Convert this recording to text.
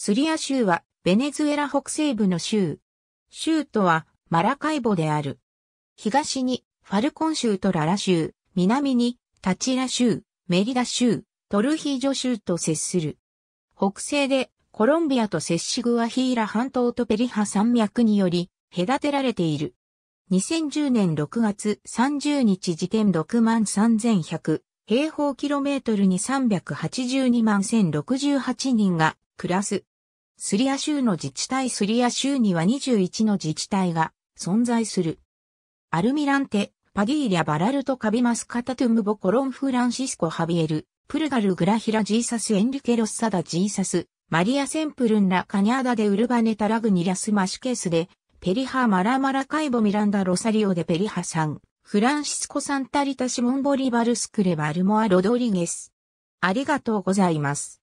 スリア州はベネズエラ北西部の州。州都はマラカイボである。東にファルコン州とララ州、南にタチラ州、メリダ州、トルヒージョ州と接する。北西でコロンビアと接しグアヒーラ半島とペリハ山脈により隔てられている。2010年6月30日時点6万3100平方キロメートルに382万1068人がクラス。スリア州の自治体スリア州には21の自治体が存在する。アルミランテ、パディーリャ・バラルト・カビマスカタトゥムボ・コロン・フランシスコ・ハビエル、プルガル・グラヒラ・ジーサス・エンリケ・ロッサダ・ジーサス、マリア・センプルンラ・カニャーダ・デ・ウルバネ・タラグニラス・マシケスで、ペリハ・マラマラ・カイボ・ミランダ・ロサリオ・デ・ペリハさん、フランシスコ・サンタリタ・シモン・ボリバル・スクレバルモア・ロドリゲス。ありがとうございます。